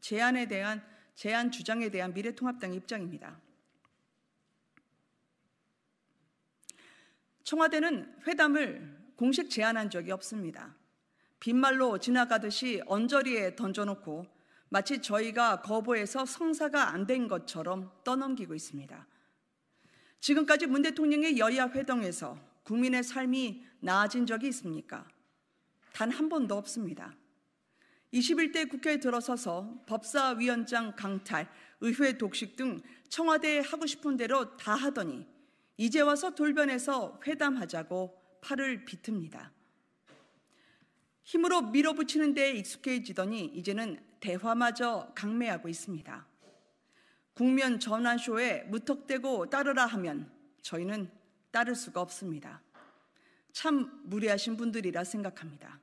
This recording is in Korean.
제안에 대한 제안 주장에 대한 미래통합당 입장입니다. 청와대는 회담을 공식 제안한 적이 없습니다. 빈말로 지나가듯이 언저리에 던져놓고 마치 저희가 거부해서 성사가 안 된 것처럼 떠넘기고 있습니다. 지금까지 문 대통령의 여야 회동에서 국민의 삶이 나아진 적이 있습니까? 단 한 번도 없습니다. 21대 국회에 들어서서 법사위원장 강탈, 의회 독식 등 청와대에 하고 싶은 대로 다 하더니 이제 와서 돌변해서 회담하자고 팔을 비틉니다. 힘으로 밀어붙이는 데 익숙해지더니 이제는 대화마저 강매하고 있습니다. 국면 전환쇼에 무턱대고 따르라 하면 저희는 따를 수가 없습니다. 참 무례하신 분들이라 생각합니다.